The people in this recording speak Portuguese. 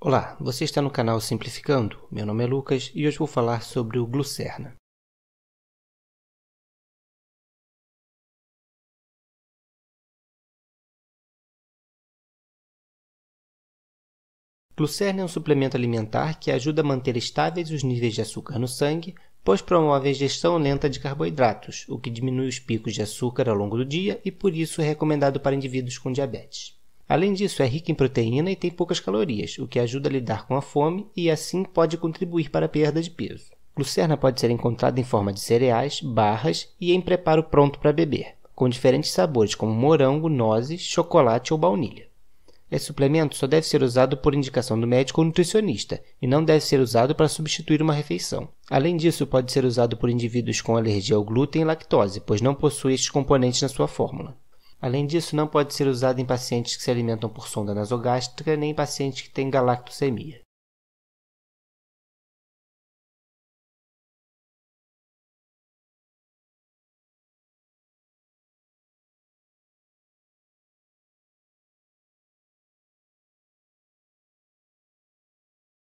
Olá, você está no canal Simplificando. Meu nome é Lucas e hoje vou falar sobre o glucerna. Glucerna é um suplemento alimentar que ajuda a manter estáveis os níveis de açúcar no sangue, pois promove a ingestão lenta de carboidratos, o que diminui os picos de açúcar ao longo do dia e por isso é recomendado para indivíduos com diabetes. Além disso, é rica em proteína e tem poucas calorias, o que ajuda a lidar com a fome e assim pode contribuir para a perda de peso. Lucerna pode ser encontrada em forma de cereais, barras e em preparo pronto para beber, com diferentes sabores como morango, nozes, chocolate ou baunilha. Esse suplemento só deve ser usado por indicação do médico ou nutricionista e não deve ser usado para substituir uma refeição. Além disso, pode ser usado por indivíduos com alergia ao glúten e lactose, pois não possui estes componentes na sua fórmula. Além disso, não pode ser usado em pacientes que se alimentam por sonda nasogástrica nem em pacientes que têm galactosemia.